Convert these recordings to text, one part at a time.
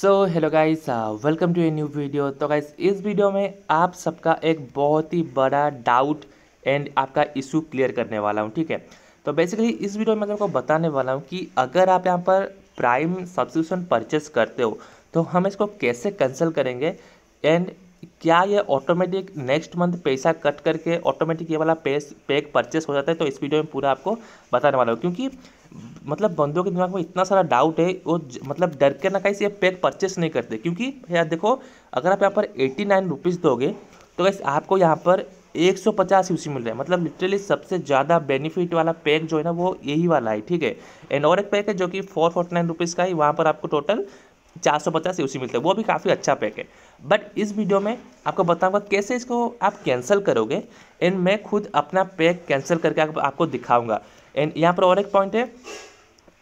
so hello guys welcome to a new video तो guys इस video में आप सबका एक बहुत ही बड़ा डाउट एंड आपका इशू क्लियर करने वाला हूँ ठीक है तो बेसिकली इस वीडियो में मैं आपको बताने वाला हूँ कि अगर आप यहाँ पर प्राइम सब्सक्रिप्शन परचेस करते हो तो हम इसको कैसे कैंसिल करेंगे एंड क्या ये ऑटोमेटिक नेक्स्ट मंथ पैसा कट करके ऑटोमेटिक ये वाला पेस पैक परचेस हो जाता है तो इस वीडियो में पूरा आपको बताने वाला हूँ क्योंकि मतलब बंदों के दिमाग में इतना सारा डाउट है वो मतलब डर के ना कहीं से पैक परचेस नहीं करते क्योंकि यार देखो अगर आप यहाँ पर एटी नाइन रुपीज़ दोगे तो कैसे आपको यहाँ पर एक सौ पचास यूसी मिल रहा है मतलब लिटरली सबसे ज़्यादा बेनिफिट वाला पैक जो है ना वो यही वाला है ठीक है एंड और एक पैक है जो कि फोर फोर्टी नाइन रुपीज़ का है वहाँ पर आपको टोटल चार सौ पचास यूसी मिलता है वो भी काफ़ी अच्छा पैक है बट इस वीडियो में आपको बताऊंगा कैसे इसको आप कैंसिल करोगे एंड मैं खुद अपना पैक कैंसिल करके आपको दिखाऊंगा एंड यहाँ पर और एक पॉइंट है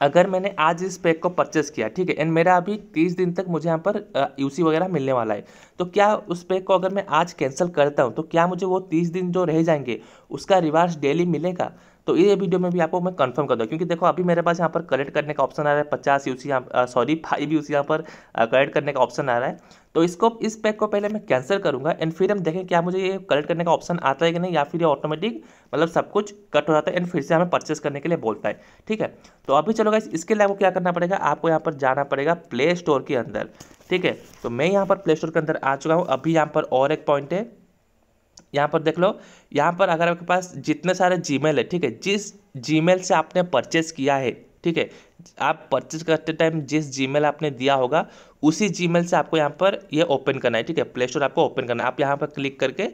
अगर मैंने आज इस पैक को परचेस किया ठीक है एंड मेरा अभी तीस दिन तक मुझे यहाँ पर यूसी वगैरह मिलने वाला है तो क्या उस पैक को अगर मैं आज कैंसिल करता हूँ तो क्या मुझे वो तीस दिन जो रह जाएंगे उसका रिवार्स डेली मिलेगा तो ये वीडियो में भी आपको मैं कंफर्म कर दूँ क्योंकि देखो अभी मेरे पास यहाँ पर कलेक्ट करने का ऑप्शन आ रहा है पचास यूसी यहाँ सॉरी फाइव यू सी यहाँ पर कलेक्ट करने का ऑप्शन आ रहा है तो इसको इस पैक को पहले मैं कैंसिल करूँगा एंड फिर हम देखें क्या मुझे ये कलेक्ट करने का ऑप्शन आता है कि नहीं या फिर ये ऑटोमेटिक मतलब सब कुछ कट हो जाता है एंड फिर से हमें परचेस करने के लिए बोलता है ठीक है तो अभी चलोगा इसके लिए आपको क्या करना पड़ेगा आपको यहाँ पर जाना पड़ेगा प्ले स्टोर के अंदर ठीक है तो मैं यहाँ पर प्ले स्टोर के अंदर आ चुका हूँ अभी यहाँ पर और एक पॉइंट है यहाँ पर देख लो यहाँ पर अगर आपके पास जितने सारे जीमेल है ठीक है जिस जीमेल से आपने परचेस किया है ठीक है आप परचेज करते टाइम जिस जीमेल आपने दिया होगा उसी जीमेल से आपको यहाँ पर ये यह ओपन करना है ठीक है प्ले स्टोर आपको ओपन करना है आप यहाँ पर क्लिक करके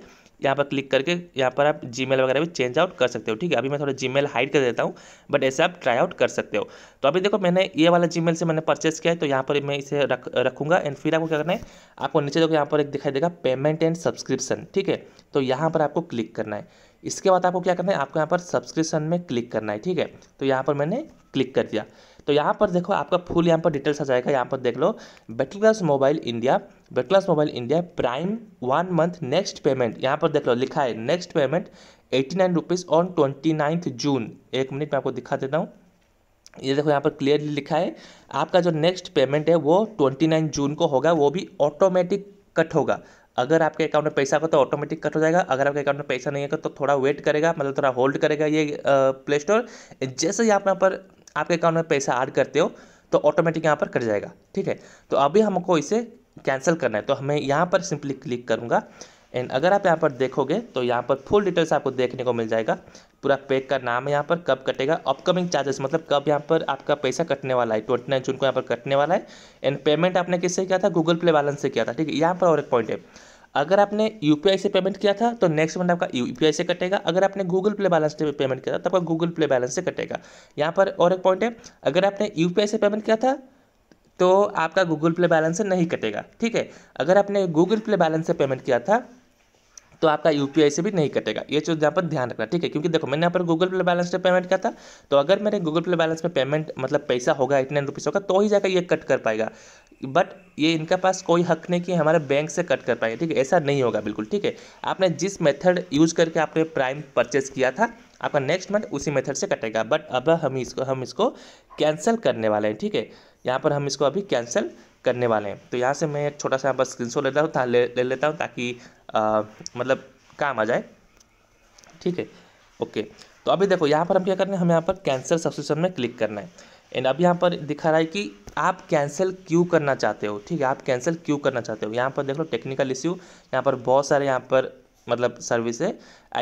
यहाँ पर क्लिक करके यहाँ पर आप जी वगैरह भी चेंज आउट कर सकते हो ठीक है अभी मैं थोड़ा मेल हाइड कर देता हूँ बट ऐसे आप ट्राई आउट कर सकते हो तो अभी देखो मैंने ये वाला जी से मैंने परचेस किया है तो यहाँ पर मैं इसे रख रखूँगा एंड फिर आपको क्या करना है आपको नीचे देखो यहाँ पर एक दिखाई देगा पेमेंट एंड सब्सक्रिप्शन ठीक है तो यहाँ पर आपको क्लिक करना है इसके बाद आपको क्या करना है आपको यहाँ पर सब्सक्रिप्शन में क्लिक करना है ठीक है तो यहाँ पर मैंने क्लिक कर दिया तो यहाँ पर देखो आपका फुल यहाँ पर डिटेल्स आ जाएगा यहाँ पर देख लो battle mobile India battles mobile India prime one month next payment यहाँ पर देख लो लिखा है next payment eighty nine rupees on twenty ninth June एक मिनट में आपको दिखा देता हूँ ये देखो यहाँ पर क्लियरली लिखा है आपका जो नेक्स्ट पेमेंट है वो ट्वेंटी नाइन जून को होगा वो भी ऑटोमेटिक कट होगा अगर आपके अकाउंट में पैसा होगा तो ऑटोमेटिक कट हो जाएगा अगर आपके अकाउंट में पैसा नहीं होगा तो थोड़ा वेट करेगा मतलब थोड़ा होल्ड करेगा ये प्ले स्टोर जैसे ही आप यहाँ पर आपके अकाउंट में पैसा ऐड करते हो तो ऑटोमेटिक यहाँ पर कट जाएगा ठीक है तो अभी हमको इसे कैंसिल करना है तो हमें यहाँ पर सिंपली क्लिक करूँगा एंड अगर आप यहाँ पर देखोगे तो यहाँ पर फुल डिटेल्स आपको देखने को मिल जाएगा पूरा पेक का नाम है यहाँ पर कब कटेगा अपकमिंग चार्जेस मतलब कब यहाँ पर आपका पैसा कटने वाला है ट्वेंटी नाइन जून को यहाँ पर कटने वाला है एंड पेमेंट आपने किससे किया था गूगल प्ले बैलेंस से किया था ठीक है यहाँ पर और एक पॉइंट है अगर आपने यू से पेमेंट किया था तो नेक्स्ट मंथ आपका यू से कटेगा अगर आपने गूगल प्ले बैलेंस से पेमेंट किया था तो आपका गूगल प्ले बैलेंस से कटेगा यहाँ पर और एक पॉइंट है अगर आपने यू से पेमेंट किया था तो आपका गूगल प्ले बैलेंस से नहीं कटेगा ठीक है अगर आपने गूगल प्ले बैलेंस से पेमेंट किया था तो आपका यू से भी नहीं कटेगा ये चीज़ यहाँ पर ध्यान रखना ठीक है क्योंकि देखो मैंने यहाँ पर गूगल पे बैलेंस पे पेमेंट किया था तो अगर मेरे गूगल प्ले बैलेंस पे पेमेंट मतलब पैसा होगा इतने रुपीस होगा तो ही जाकर ये कट कर पाएगा बट ये इनके पास कोई हक नहीं कि हमारे बैंक से कट कर पाएंगे ठीक है ऐसा नहीं होगा बिल्कुल ठीक है आपने जिस मेथड यूज करके आपने प्राइम परचेज किया था आपका नेक्स्ट मंथ उसी मेथड से कटेगा बट अब हम इसको हम इसको कैंसिल करने वाले हैं ठीक है यहाँ पर हम इसको अभी कैंसिल करने वाले हैं तो यहाँ से मैं एक छोटा सा यहाँ पर स्क्रीन लेता हूँ ले, ले लेता हूँ ताकि आ, मतलब काम आ जाए ठीक है ओके तो अभी देखो यहाँ पर हम क्या करना है हमें यहाँ पर कैंसिल सब्सक्रिप्शन में क्लिक करना है एंड अब यहाँ पर दिखा रहा है कि आप कैंसिल क्यों करना चाहते हो ठीक है आप कैंसिल क्यों करना चाहते हो यहाँ पर देख लो टेक्निकल इश्यू यहाँ पर बहुत सारे यहाँ पर मतलब सर्विस है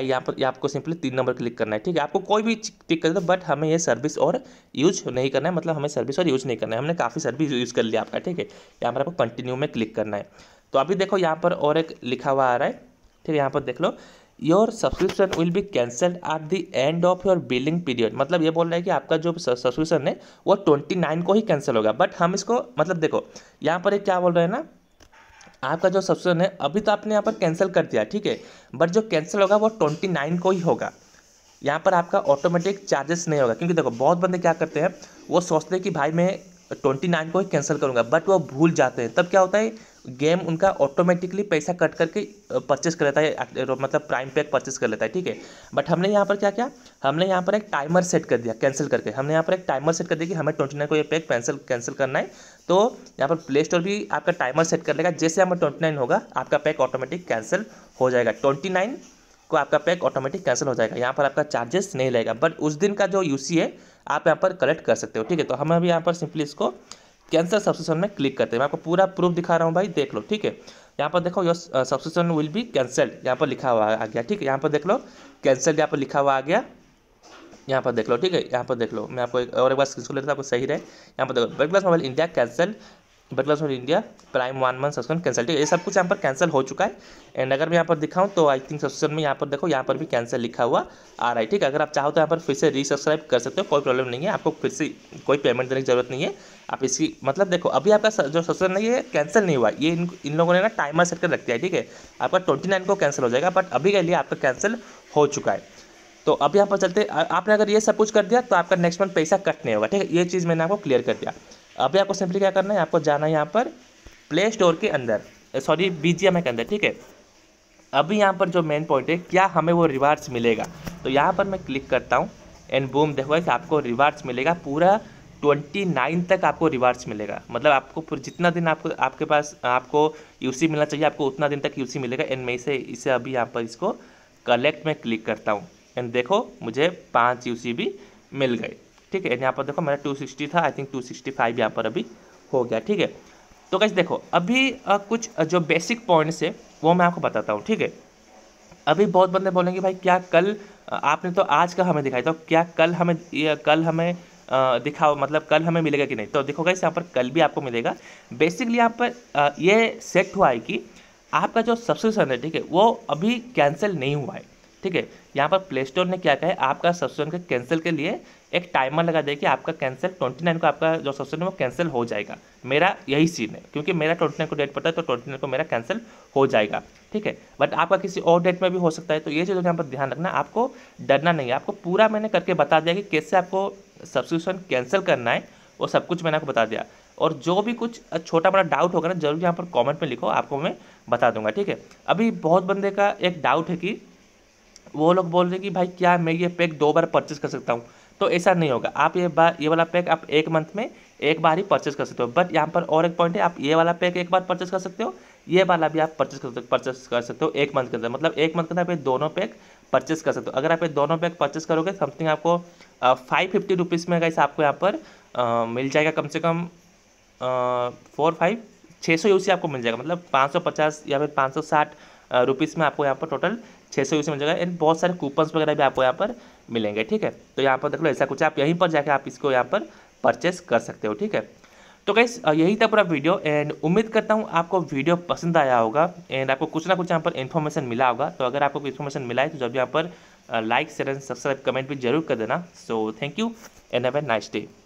यहाँ पर आपको सिंपली तीन नंबर क्लिक करना है ठीक है आपको कोई भी टिक कर दे बट हमें ये सर्विस और यूज नहीं करना है मतलब हमें सर्विस और यूज नहीं करना है हमने काफ़ी सर्विस यूज़ कर लिया आपका ठीक है यहाँ पर आपको कंटिन्यू में क्लिक करना है तो अभी देखो यहाँ पर और एक लिखा हुआ आ रहा है ठीक है यहाँ पर देख लो your subscription will be cancelled at the end of your billing period मतलब ये बोल रहा है कि आपका जो सब्सक्रिप्शन है वो ट्वेंटी नाइन को ही कैंसिल होगा बट हम इसको मतलब देखो यहाँ पर एक क्या बोल रहे हैं ना आपका जो सब्सक्रिप्शन है अभी तो आपने यहाँ पर कैंसिल कर दिया ठीक है बट जो कैंसिल होगा वो ट्वेंटी नाइन को ही होगा यहाँ पर आपका ऑटोमेटिक चार्जेस नहीं होगा क्योंकि देखो बहुत बंदे क्या करते हैं वो सोचते हैं कि भाई मैं ट्वेंटी नाइन को ही कैंसिल करूँगा बट वो भूल जाते हैं तब क्या होता है गेम उनका ऑटोमेटिकली पैसा कट करके परचेस कर लेता है मतलब प्राइम पैक परचेस कर लेता है ठीक है बट हमने यहाँ पर क्या किया हमने यहाँ पर एक टाइमर सेट कर दिया कैंसिल करके हमने यहाँ पर एक टाइमर सेट कर दिया कि हमें ट्वेंटी नाइन को ये पैक कैंसिल कैंसिल करना है तो यहाँ पर प्ले स्टोर भी आपका टाइमर सेट कर लेगा जैसे हमें ट्वेंटी नाइन होगा आपका पैक ऑटोमेटिक कैंसिल हो जाएगा ट्वेंटी नाइन को आपका पैक ऑटोमेटिक कैंसिल हो जाएगा यहाँ पर आपका चार्जेस नहीं लगेगा बट उस दिन का जो यूसी है आप यहाँ पर कलेक्ट कर सकते हो ठीक है तो हम अभी यहाँ पर सिंपली इसको कैंसर सब्सक्रिप्शन में क्लिक करते हैं मैं आपको पूरा प्रूफ दिखा रहा हूँ भाई देख लो ठीक है यहाँ पर देखो your subscription will be cancel यहाँ पर लिखा हुआ आ गया ठीक है यहाँ पर देख लो कैंसल यहाँ पर लिखा हुआ आ गया यहाँ पर देख लो ठीक है यहाँ पर देख लो मैं आपको एक और एक बार स्क्रीन लेता हूँ आपको सही रहे यहाँ पर देखो break mobile India cancel butlers of India prime one month subscription cancel ठीक है ये सब कुछ यहाँ पर कैंसिल हो चुका है एंड अगर मैं यहाँ पर दिखाऊँ तो आई थिंक सब्सक्रिप्शन में यहाँ पर देखो यहाँ पर भी कैंसिल लिखा हुआ आ रहा है ठीक है अगर आप चाहो तो यहाँ पर फिर से रीसब्सक्राइब कर सकते हो कोई प्रॉब्लम नहीं है आपको फिर से कोई पेमेंट देने की जरूरत नहीं है आप इसकी मतलब देखो अभी आपका जो सब्सक्रिप्शन है ये कैंसिल नहीं हुआ ये इन इन लोगों ने ना टाइमर सेट कर रख दिया है ठीक है आपका ट्वेंटी नाइन को कैंसिल हो जाएगा बट अभी के लिए आपका कैंसिल हो चुका है तो अब यहाँ पर चलते आपने अगर ये सब कुछ कर दिया तो आपका नेक्स्ट मंथ पैसा कट नहीं होगा ठीक है ये चीज़ मैंने आपको क्लियर कर दिया अभी आपको सिंपली क्या करना है आपको जाना है यहाँ पर प्ले स्टोर के अंदर सॉरी बी के अंदर ठीक है अभी यहाँ पर जो मेन पॉइंट है क्या हमें वो रिवार्ड्स मिलेगा तो यहाँ पर मैं क्लिक करता हूँ एंड बूम देखो कि आपको रिवार्ड्स मिलेगा पूरा ट्वेंटी नाइन तक आपको रिवार्ड्स मिलेगा मतलब आपको जितना दिन आपको आपके पास आपको यूसी मिलना चाहिए आपको उतना दिन तक यूसी मिलेगा एंड मैं इसे इसे अभी यहाँ पर इसको कलेक्ट में क्लिक करता हूँ एंड देखो मुझे पाँच यूसी भी मिल गए ठीक है यहाँ पर देखो मेरा 260 था आई थिंक 265 सिक्सटी यहाँ पर अभी हो गया ठीक है तो कैसे देखो अभी आ, कुछ जो बेसिक पॉइंट्स है वो मैं आपको बताता हूँ ठीक है अभी बहुत बंदे बोलेंगे भाई क्या कल आपने तो आज का हमें दिखाया तो क्या कल हमें कल हमें दिखाओ मतलब कल हमें मिलेगा कि नहीं तो देखो कैसे यहाँ पर कल भी आपको मिलेगा बेसिकली यहाँ पर ये सेट हुआ है कि आपका जो सब्सक्रिप्शन है ठीक है वो अभी कैंसिल नहीं हुआ है ठीक है यहाँ पर प्ले स्टोर ने क्या कहा है आपका सब्सक्रिप्शन के कैंसिल के लिए एक टाइमर लगा दिया कि आपका कैंसिल ट्वेंटी नाइन को आपका जो सब्सक्रिप्शन है वो कैंसिल हो जाएगा मेरा यही सीन है क्योंकि मेरा ट्वेंटी नाइन को डेट पता है तो ट्वेंटी नाइन को मेरा कैंसिल हो जाएगा ठीक है बट आपका किसी और डेट में भी हो सकता है तो ये चीज़ों यहाँ पर ध्यान रखना आपको डरना नहीं है आपको पूरा मैंने करके बता दिया कि कैसे आपको सब्सक्रिप्शन कैंसिल करना है वो सब कुछ मैंने आपको बता दिया और जो भी कुछ छोटा बड़ा डाउट होगा ना जरूर यहाँ पर कमेंट में लिखो आपको मैं बता दूंगा ठीक है अभी बहुत बंदे का एक डाउट है कि वो लोग बोल रहे कि भाई क्या मैं ये पैक दो बार परचेज़ कर सकता हूँ तो ऐसा नहीं होगा आप ये बार ये वाला पैक आप एक मंथ में एक बार ही परचेस कर सकते हो बट यहाँ पर और एक पॉइंट है आप ये वाला पैक एक बार परचेज़ कर सकते हो ये वाला भी आप परचेस कर सकते परचेस कर सकते हो एक मंथ के अंदर मतलब एक मंथ के अंदर आप ये दोनों पैक परचेस कर सकते हो अगर आप ये दोनों पैक परचेस करोगे समथिंग आपको फाइव फिफ्टी रुपीज़ में कैसे आपको यहाँ पर मिल जाएगा कम से कम फोर फाइव छः सौ यू आपको मिल जाएगा मतलब पाँच सौ पचास या फिर पाँच सौ साठ रुपीज़ में आपको यहाँ पर टोटल छः सौ यूसी मिल जाएगा एंड बहुत सारे कूपन्स वगैरह भी आपको यहाँ पर मिलेंगे ठीक है तो यहाँ पर देख लो ऐसा कुछ आप यहीं पर जाकर आप इसको यहाँ पर परचेस कर सकते हो ठीक है तो गैस यही था पूरा वीडियो एंड उम्मीद करता हूँ आपको वीडियो पसंद आया होगा एंड आपको कुछ ना कुछ यहाँ पर इन्फॉर्मेशन मिला होगा तो अगर आपको इन्फॉर्मेशन मिला है तो जब यहाँ पर like share and subscribe comment भी जरूर कर देना so thank you and have a nice day